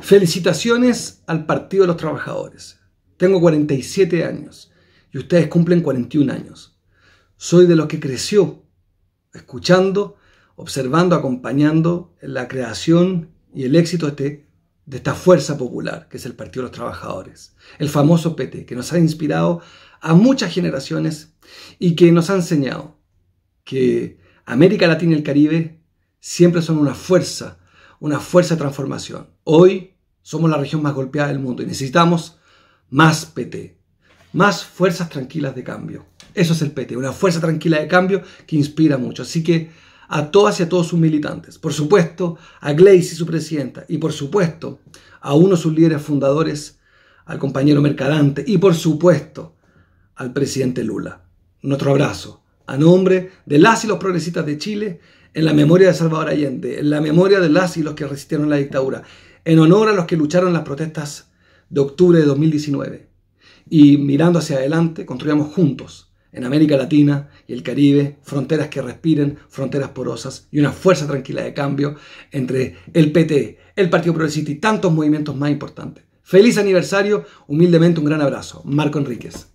Felicitaciones al Partido de los Trabajadores. Tengo 47 años y ustedes cumplen 41 años. Soy de los que creció escuchando, observando, acompañando la creación y el éxito este, de, esta fuerza popular que es el Partido de los Trabajadores, el famoso PT, que nos ha inspirado a muchas generaciones y que nos ha enseñado que América Latina y el Caribe siempre son una fuerza una fuerza de transformación. Hoy somos la región más golpeada del mundo y necesitamos más PT, más fuerzas tranquilas de cambio. Eso es el PT, una fuerza tranquila de cambio que inspira mucho. Así que a todas y a todos sus militantes, por supuesto a y su presidenta, y por supuesto a uno de sus líderes fundadores, al compañero Mercadante, y por supuesto al presidente Lula. Nuestro abrazo a nombre de las y los progresistas de Chile en la memoria de Salvador Allende, en la memoria de las y los que resistieron la dictadura, en honor a los que lucharon las protestas de octubre de 2019. Y mirando hacia adelante, construyamos juntos, en América Latina y el Caribe, fronteras que respiren, fronteras porosas y una fuerza tranquila de cambio entre el PT, el Partido Progresista y tantos movimientos más importantes. Feliz aniversario, humildemente un gran abrazo. Marco Enríquez.